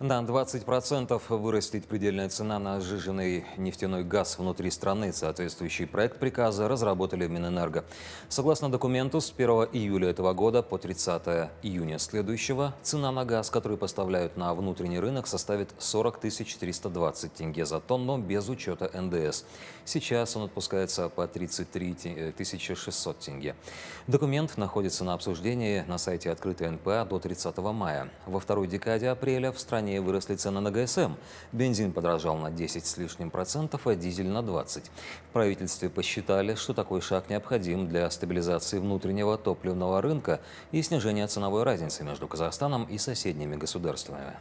На 20% вырастет предельная цена на сжиженный нефтяной газ внутри страны. Соответствующий проект приказа разработали в Минэнерго. Согласно документу, с 1 июля этого года по 30 июня следующего цена на газ, который поставляют на внутренний рынок, составит 40 320 тенге за тонну без учета НДС. Сейчас он отпускается по 33 600 э, тенге. Документ находится на обсуждении на сайте открытой НПА до 30 мая. Во второй декаде апреля в стране компании выросли цены на ГСМ. Бензин подорожал на 10 с лишним процентов, а дизель на 20. В правительстве посчитали, что такой шаг необходим для стабилизации внутреннего топливного рынка и снижения ценовой разницы между Казахстаном и соседними государствами.